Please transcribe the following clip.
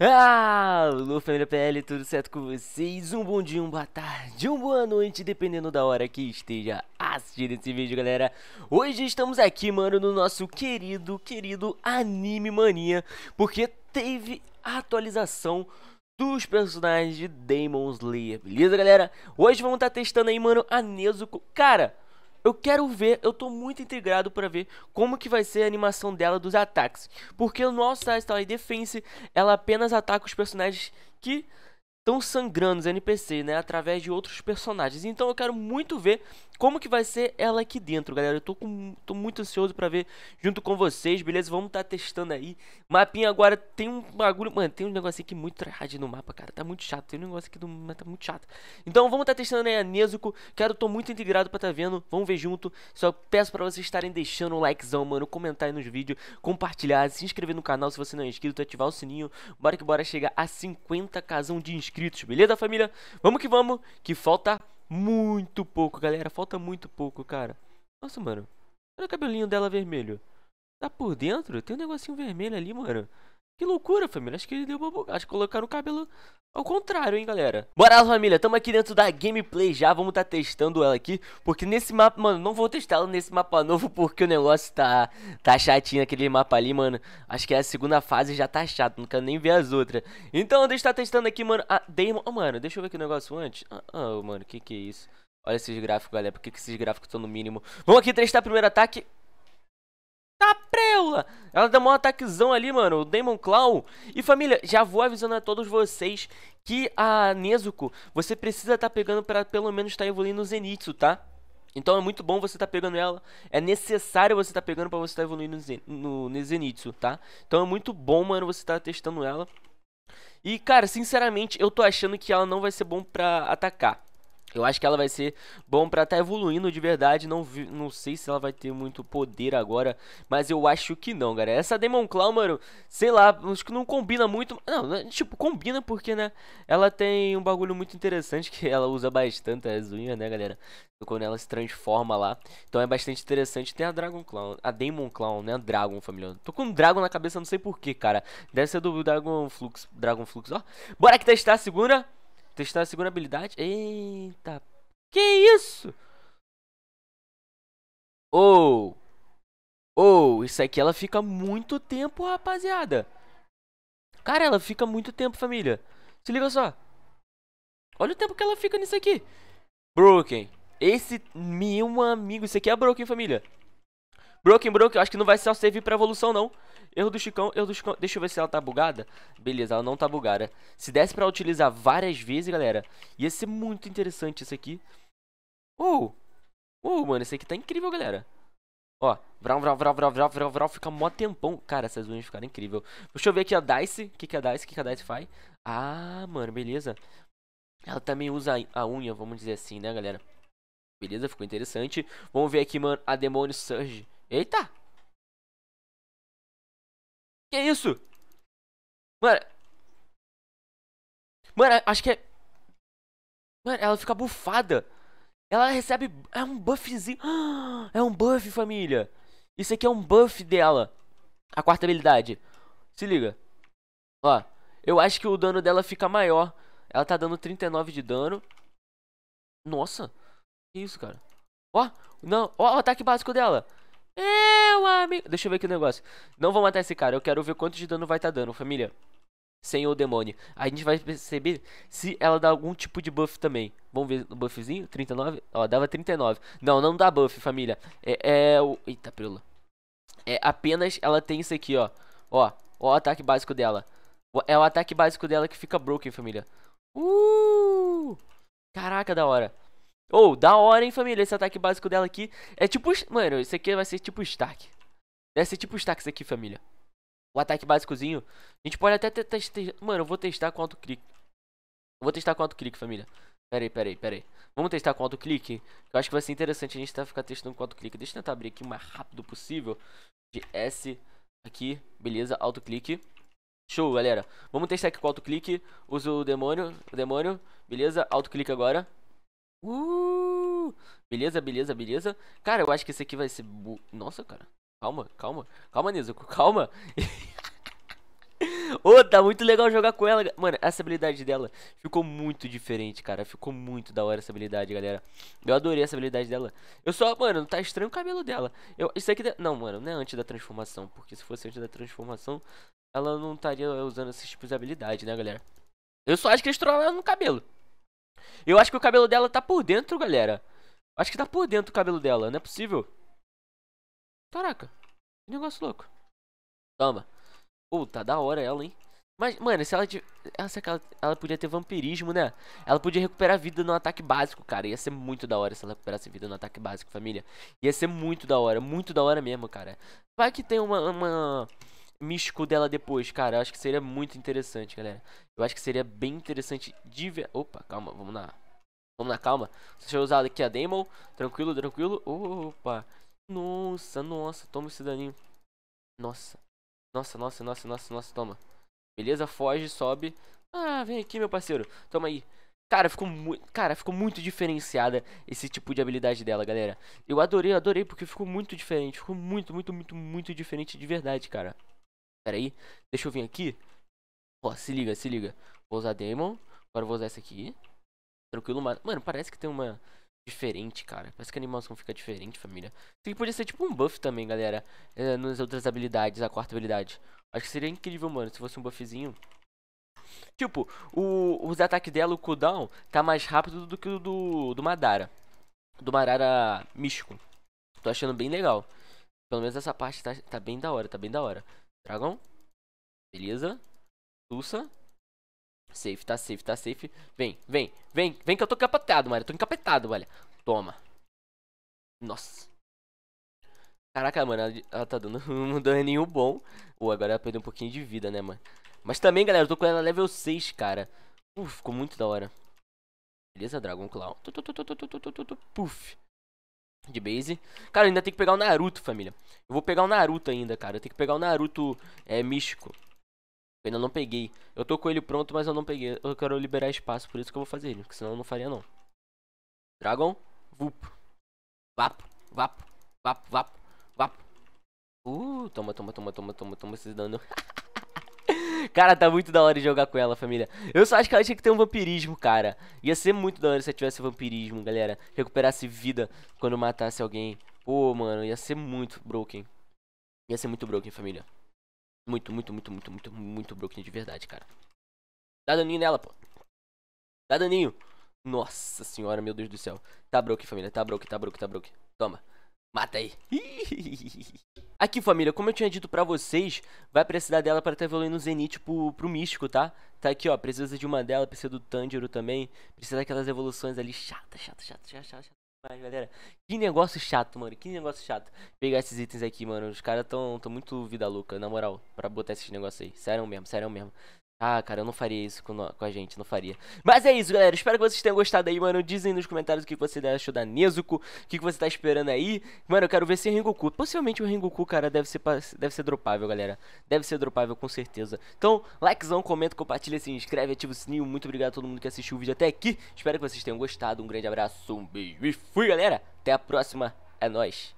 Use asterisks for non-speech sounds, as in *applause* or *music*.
Ah, família PL, tudo certo com vocês? Um bom dia, uma boa tarde, uma boa noite, dependendo da hora que esteja assistindo esse vídeo, galera. Hoje estamos aqui, mano, no nosso querido, querido Anime Mania, porque teve a atualização dos personagens de Demon Slayer, beleza, galera? Hoje vamos estar tá testando aí, mano, a Nezuko. Cara, eu quero ver, eu tô muito intrigado para ver como que vai ser a animação dela dos ataques. Porque no All Star Style Defense, ela apenas ataca os personagens que estão sangrando os NPCs, né, através de outros personagens. Então eu quero muito ver como que vai ser ela aqui dentro, galera. Eu tô, com, tô muito ansioso pra ver junto com vocês, beleza? Vamos tá testando aí. Mapinha agora tem um bagulho, mano, tem um negócio aqui muito errado no mapa, cara. Tá muito chato, tem um negócio aqui do mapa tá muito chato. Então vamos tá testando aí a Nezuko, Quero, tô muito integrado pra tá vendo. Vamos ver junto. Só peço pra vocês estarem deixando o um likezão, mano, comentar aí nos vídeos, compartilhar, se inscrever no canal se você não é inscrito, ativar o sininho. Bora que bora chegar a 50 casão de inscritos inscritos, beleza, família? Vamos que vamos, que falta muito pouco, galera. Falta muito pouco, cara. Nossa, mano. Olha o cabelinho dela vermelho. Tá por dentro? Tem um negocinho vermelho ali, mano. Que loucura, família. Acho que ele deu uma bugada. Acho que colocaram o cabelo ao contrário, hein, galera. Bora lá, família. Tamo aqui dentro da gameplay já. Vamos tá testando ela aqui. Porque nesse mapa... Mano, não vou testar ela nesse mapa novo porque o negócio tá... Tá chatinho aquele mapa ali, mano. Acho que é a segunda fase já tá chato. Não quero nem ver as outras. Então, deixa eu tá testando aqui, mano. Ah, a Damon... Oh, mano, deixa eu ver aqui o negócio antes. Ah, oh, mano, que que é isso? Olha esses gráficos, galera. Por que, que esses gráficos estão no mínimo? Vamos aqui testar primeiro ataque. Tá preula! Ela dá um ataquezão ali, mano, o Demon Claw. E família, já vou avisando a todos vocês que a Nezuko, você precisa estar tá pegando para pelo menos estar tá evoluindo o Zenitsu, tá? Então é muito bom você estar tá pegando ela. É necessário você estar tá pegando para você estar tá evoluindo no, Zen, no, Zenitsu, tá? Então é muito bom, mano, você estar tá testando ela. E, cara, sinceramente, eu tô achando que ela não vai ser bom pra atacar. Eu acho que ela vai ser bom para estar tá evoluindo de verdade. Não, vi, não sei se ela vai ter muito poder agora, mas eu acho que não, galera. Essa Demon Clown, mano, sei lá, acho que não combina muito. Não, né, tipo, combina porque, né? Ela tem um bagulho muito interessante que ela usa bastante as unhas, né, galera? Quando ela se transforma lá. Então é bastante interessante. Tem a Dragon Clown, a Demon Clown, né? A Dragon, família. Tô com um Dragon na cabeça, não sei porquê, cara. Deve ser do Dragon Flux. Dragon Flux, ó. Bora que testar a segunda. Testar a segurabilidade. Eita. Que isso? Ou. Oh. Ou, oh, isso aqui ela fica muito tempo, rapaziada. Cara, ela fica muito tempo, família. Se liga só. Olha o tempo que ela fica nisso aqui. Broken. Esse, meu amigo, isso aqui é broken, família. Broken, broken, acho que não vai só servir pra evolução, não. Erro do Chicão, erro do Chicão. Deixa eu ver se ela tá bugada. Beleza, ela não tá bugada. Se desse pra utilizar várias vezes, galera, ia ser muito interessante isso aqui. Uou! Uh, Uou, uh, mano, isso aqui tá incrível, galera. Ó, vral, vral, vral, vral, vral, vral, vral, fica mó tempão. Cara, essas unhas ficaram incrível. Deixa eu ver aqui a Dice. O que, que é a Dice? O que, que é a Dice faz? Ah, mano, beleza. Ela também usa a unha, vamos dizer assim, né, galera? Beleza, ficou interessante. Vamos ver aqui, mano, a Demônio Surge. Eita! Que isso? Mano. Mano, acho que é. Mano, ela fica bufada. Ela recebe. É um buffzinho. *gasps* É um buff, família. Isso aqui é um buff dela. A quarta habilidade. Se liga. Ó. Eu acho que o dano dela fica maior. Ela tá dando 39 de dano. Nossa. Que isso, cara. Ó. Não. Ó, o ataque básico dela. É meu amigo. Deixa eu ver aqui o negócio. Não vou matar esse cara. Eu quero ver quanto de dano vai estar tá dando, família. Sem o demônio. A gente vai perceber se ela dá algum tipo de buff também. Vamos ver o buffzinho? 39? Ó, dava 39. Não, não dá buff, família. É, é o... Eita, pirula. É apenas... Ela tem isso aqui, ó. Ó, ó o ataque básico dela. É o ataque básico dela que fica broken, família. Uh! Caraca, da hora. Ou, oh, da hora, hein, família, esse ataque básico dela aqui. É tipo... Mano, isso aqui vai ser tipo Stark. Deve ser tipo os táxis aqui, família. O ataque básicozinho. A gente pode até testar. Mano, eu vou testar com auto-clique. Eu vou testar com auto-clique, família. Pera aí, pera aí, pera aí. Vamos testar com auto-clique? Eu acho que vai ser interessante a gente tá, ficar testando com auto-clique. Deixa eu tentar abrir aqui o mais rápido possível. De S aqui. Beleza, auto-clique. Show, galera. Vamos testar aqui com auto-clique. Uso o demônio. O demônio. Beleza, auto-clique agora. Uh! Beleza, beleza, beleza. Cara, eu acho que esse aqui vai ser... Bu... Nossa, cara. Calma, calma. Calma, Nizuko, *laughs* calma. Ô, oh, tá muito legal jogar com ela. Mano, essa habilidade dela ficou muito diferente, cara. Ficou muito da hora essa habilidade, galera. Eu adorei essa habilidade dela. Eu só, mano, tá estranho o cabelo dela. Eu, isso aqui... Não, mano, não é antes da transformação. Porque se fosse antes da transformação, ela não estaria usando esses tipos de habilidade, né, galera? Eu só acho que eles trollaram no cabelo. Eu acho que o cabelo dela tá por dentro, galera. Acho que tá por dentro o cabelo dela, não é possível. Caraca, que negócio louco. Toma. Puta, da hora ela, hein? Mas, mano, se ela tivesse. se ela, ela podia ter vampirismo, né? Ela podia recuperar vida no ataque básico, cara. Ia ser muito da hora se ela recuperasse vida no ataque básico, família. Ia ser muito da hora, muito da hora mesmo, cara. Vai que tem uma, uma místico dela depois, cara. Eu acho que seria muito interessante, galera. Eu acho que seria bem interessante de ver... Opa, calma, vamos lá. Vamos na calma. Deixa eu usar aqui a Daemon. Tranquilo, tranquilo. Opa. Nossa, nossa, toma esse daninho. Nossa. Nossa, nossa, nossa, nossa, nossa, toma. Beleza, foge, sobe. Ah, vem aqui, meu parceiro. Toma aí. Cara, ficou muito, cara, ficou muito diferenciada esse tipo de habilidade dela, galera. Eu adorei, adorei, porque ficou muito diferente. Ficou muito, muito, muito, muito diferente de verdade, cara. Pera aí, deixa eu vir aqui. Ó, se liga, se liga. Vou usar Demon. Agora vou usar essa aqui. Tranquilo, mano. Mano, parece que tem uma diferente, cara. Parece que a animação fica diferente, família. Isso aqui podia ser tipo um buff também, galera. É, nas outras habilidades, a quarta habilidade. Acho que seria incrível, mano, se fosse um buffzinho. Tipo, o, os ataques dela, o cooldown, tá mais rápido do que o do, do Madara. Do Madara místico. Tô achando bem legal. Pelo menos essa parte tá, tá bem da hora, tá bem da hora. Dragão. Beleza. Tulsa safe, tá safe, tá safe. Vem, vem, vem, vem que eu tô encapetado, mano. Eu tô encapetado, olha. Toma. Nossa. Caraca, mano, ela, ela tá dando *laughs* um daninho bom. Pô, agora ela perdeu um pouquinho de vida, né, mano? Mas também, galera, eu tô com ela level 6, cara. Uf, ficou muito da hora. Beleza, Dragon Claw. Puf. De base. Cara, eu ainda tem que pegar o Naruto, família. Eu vou pegar o Naruto ainda, cara. Eu tenho que pegar o Naruto é, místico. Eu ainda não peguei. Eu tô com ele pronto, mas eu não peguei. Eu quero liberar espaço, por isso que eu vou fazer ele. Porque senão eu não faria, não. Dragon. Vup. Vapo. Vapo. Vapo. Vapo. Vapo. Uh, toma, toma, toma, toma, toma, toma esses dano. *laughs* cara, tá muito da hora de jogar com ela, família. Eu só acho que ela tinha que ter um vampirismo, cara. Ia ser muito da hora se ela tivesse vampirismo, galera. Recuperasse vida quando matasse alguém. Pô, mano, ia ser muito broken. Ia ser muito broken, família. Muito, muito, muito, muito, muito, muito broken de verdade, cara. Dá daninho nela, pô. Dá daninho. Nossa senhora, meu Deus do céu. Tá broke, família. Tá broke, tá broke, tá broke. Toma. Mata aí. *laughs* Aqui, família, como eu tinha dito pra vocês, vai precisar dela pra estar tá evoluindo o Zenith pro, pro Místico, tá? Tá aqui, ó, precisa de uma dela, precisa do Tanjiro também, precisa daquelas evoluções ali, chata, chata, chata, chata, chata. Mas, galera, que negócio chato, mano. Que negócio chato. Pegar esses itens aqui, mano. Os caras tão, tão muito vida louca, na moral, pra botar esses negócios aí. Sério mesmo, sério mesmo. Ah, cara, eu não faria isso com, com, a gente, não faria. Mas é isso, galera. Espero que vocês tenham gostado aí, mano. Dizem nos comentários o que você achou da Nezuko, o que você tá esperando aí. Mano, eu quero ver se é Rengoku. Possivelmente o Rengoku, cara, deve ser, deve ser dropável, galera. Deve ser dropável, com certeza. Então, likezão, comenta, compartilha, se inscreve, ativa o sininho. Muito obrigado a todo mundo que assistiu o vídeo até aqui. Espero que vocês tenham gostado. Um grande abraço, um beijo e fui, galera. Até a próxima. É nóis.